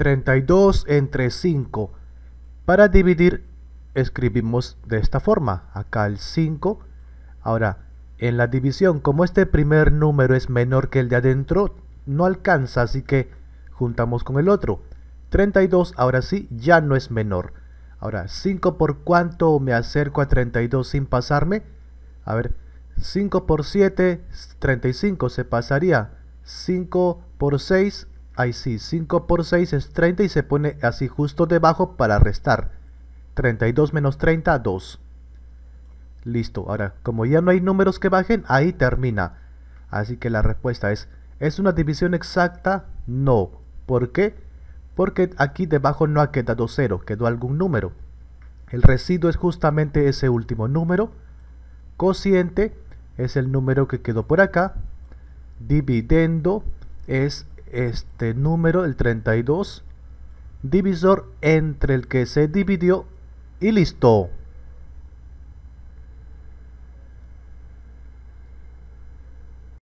32 entre 5. Para dividir escribimos de esta forma. Acá el 5. Ahora, en la división, como este primer número es menor que el de adentro, no alcanza, así que juntamos con el otro. 32, ahora sí, ya no es menor. Ahora, 5 por cuánto me acerco a 32 sin pasarme. A ver, 5 por 7, 35 se pasaría. 5 por 6, Ahí sí, 5 por 6 es 30 y se pone así justo debajo para restar. 32 menos 30, 2. Listo, ahora como ya no hay números que bajen, ahí termina. Así que la respuesta es, ¿es una división exacta? No. ¿Por qué? Porque aquí debajo no ha quedado 0, quedó algún número. El residuo es justamente ese último número. Cociente es el número que quedó por acá. Dividendo es este número, el 32, divisor entre el que se dividió y listo.